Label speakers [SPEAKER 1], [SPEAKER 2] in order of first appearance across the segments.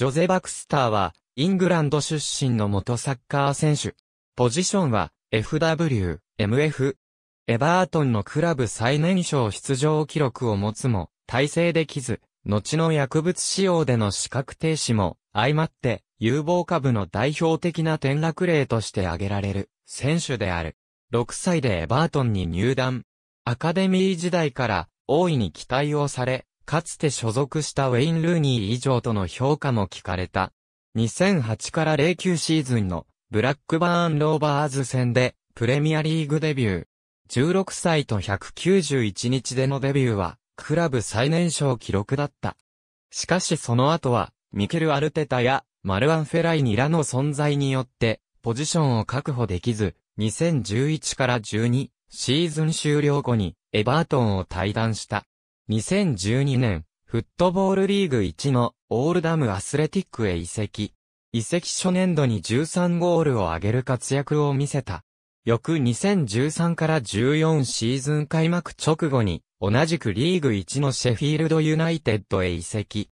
[SPEAKER 1] ジョゼ・バクスターは、イングラン
[SPEAKER 2] ド出身の元サッカー選手。ポジションは、FW、MF。エバートンのクラブ最年少出場記録を持つも、体制できず、後の薬物使用での資格停止も、相まって、有望株の代表的な転落例として挙げられる、選手である。6歳でエバートンに入団。アカデミー時代から、大いに期待をされ、かつて所属したウェイン・ルーニー以上との評価も聞かれた。2008から09シーズンのブラックバーン・ローバーズ戦でプレミアリーグデビュー。16歳と191日でのデビューはクラブ最年少記録だった。しかしその後はミケル・アルテタやマルアン・フェライニらの存在によってポジションを確保できず2011から12シーズン終了後にエバートンを退団した。2012年、フットボールリーグ1のオールダムアスレティックへ移籍。移籍初年度に13ゴールを挙げる活躍を見せた。翌2013から14シーズン開幕直後に、同じくリーグ1のシェフィールドユナイテッドへ移籍。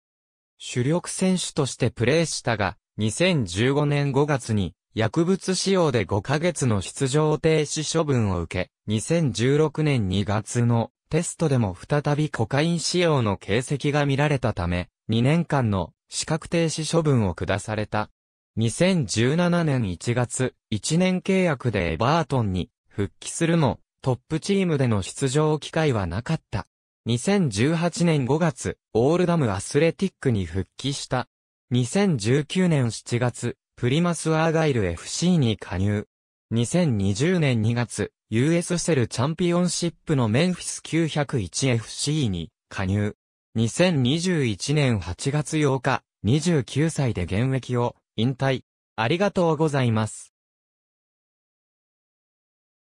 [SPEAKER 2] 主力選手としてプレーしたが、2015年5月に薬物使用で5ヶ月の出場停止処分を受け、2016年2月のテストでも再びコカイン使用の形跡が見られたため、2年間の資格停止処分を下された。2017年1月、1年契約でエバートンに復帰するも、トップチームでの出場機会はなかった。2018年5月、オールダムアスレティックに復帰した。2019年7月、プリマスアーガイル FC に加入。2020年2月、US セルチャンピオンシップのメンフィス 901FC に加入。2021年8月8日、29歳で現役を引退。
[SPEAKER 1] ありがとうございます。